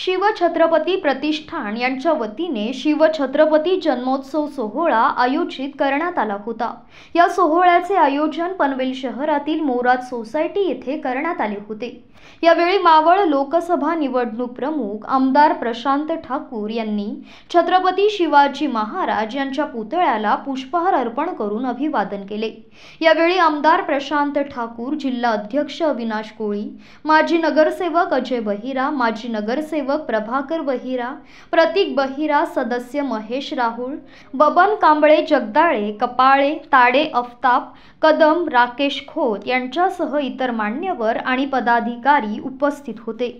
शिवछत्रपती प्रतिष्ठान यांच्या वतीने शिवछत्रपती जन्मोत्सव सोहळा आयोजित करण्यात आला होता या सोहळ्याचे आयोजन पनवेल शहरातील मोराद सोसायटी येथे करण्यात आले होते यावेळी मावळ लोकसभा निवडणूक प्रमुख आमदार प्रशांत ठाकूर यांनी छत्रपती शिवाजी महाराज यांच्या पुतळ्याला पुष्पहार अर्पण करून अभिवादन केले यावेळी आमदार प्रशांत ठाकूर जिल्हा अध्यक्ष अविनाश कोळी माजी नगरसेवक अजय बहिरा माजी नगरसेवक सेवक प्रभाकर बहिरा प्रतीक बहिरा सदस्य महेश राहुल बबन कांबळे जगदाळे कपाळे ताडे अफताप कदम राकेश खोत यांच्यासह इतर मान्यवर आणि पदाधिकारी उपस्थित होते